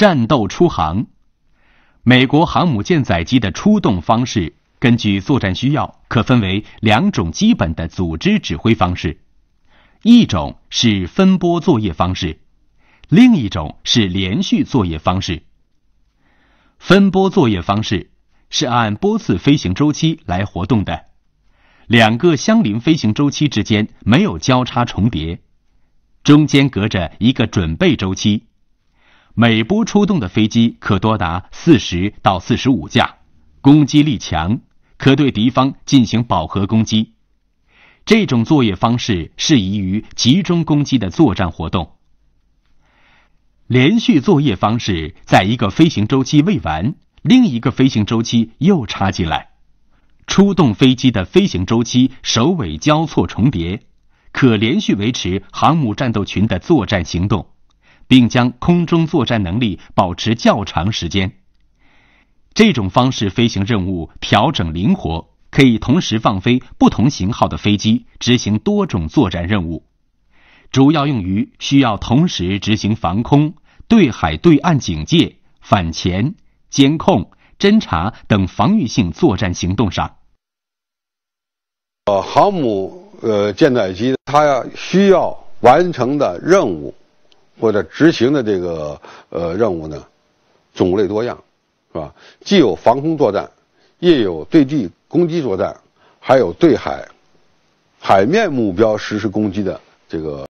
战斗出航，美国航母舰载机的出动方式根据作战需要，可分为两种基本的组织指挥方式：一种是分波作业方式，另一种是连续作业方式。分波作业方式是按波次飞行周期来活动的，两个相邻飞行周期之间没有交叉重叠，中间隔着一个准备周期。每波出动的飞机可多达四十到四十五架，攻击力强，可对敌方进行饱和攻击。这种作业方式适宜于集中攻击的作战活动。连续作业方式，在一个飞行周期未完，另一个飞行周期又插进来，出动飞机的飞行周期首尾交错重叠，可连续维持航母战斗群的作战行动。并将空中作战能力保持较长时间。这种方式飞行任务调整灵活，可以同时放飞不同型号的飞机，执行多种作战任务，主要用于需要同时执行防空、对海、对岸警戒、反潜、监控、侦察等防御性作战行动上。呃，航母呃舰载机它需要完成的任务。或者执行的这个呃任务呢，种类多样，是吧？既有防空作战，也有对地攻击作战，还有对海、海面目标实施攻击的这个。